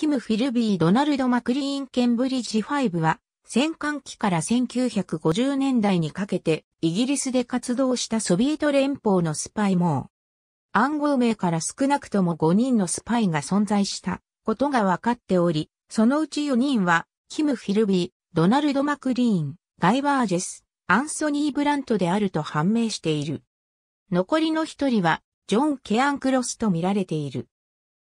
キム・フィルビー・ドナルド・マクリーン・ケンブリッジ5は、戦艦機から1950年代にかけて、イギリスで活動したソビエト連邦のスパイ網。暗号名から少なくとも5人のスパイが存在したことが分かっており、そのうち4人は、キム・フィルビー、ドナルド・マクリーン、ガイ・バージェス、アンソニー・ブラントであると判明している。残りの1人は、ジョン・ケアンクロスと見られている。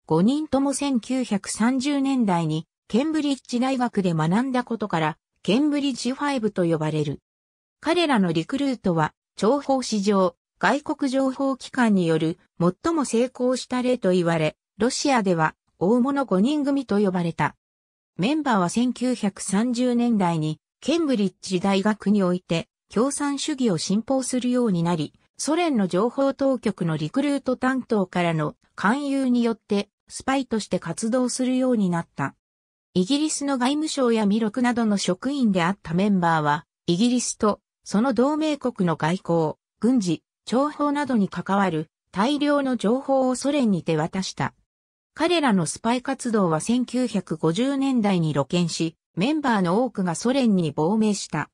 5人とも1930年代にケンブリッジ大学で学んだことから、ケンブリッジ5と呼ばれる。彼らのリクルートは、情報市場、外国情報機関による最も成功した例と言われ、ロシアでは大物5人組と呼ばれた。メンバーは1930年代にケンブリッジ大学において共産主義を信奉するようになり、ソ連の情報当局のリクルート担当からの勧誘によってスパイとして活動するようになった。イギリスの外務省や魅力などの職員であったメンバーは、イギリスとその同盟国の外交、軍事、諜報などに関わる大量の情報をソ連に手渡した。彼らのスパイ活動は1950年代に露見し、メンバーの多くがソ連に亡命した。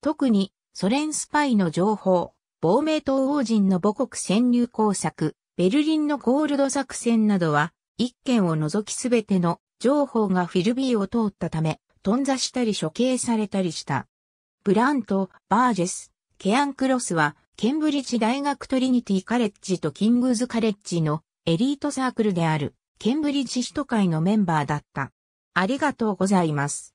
特に、ソ連スパイの情報、亡命東欧人の母国潜入工作、ベルリンのゴールド作戦などは、一件を除きすべての情報がフィルビーを通ったため、頓挫したり処刑されたりした。ブラント、バージェス、ケアンクロスは、ケンブリッジ大学トリニティカレッジとキングズカレッジのエリートサークルである、ケンブリッジ首都会のメンバーだった。ありがとうございます。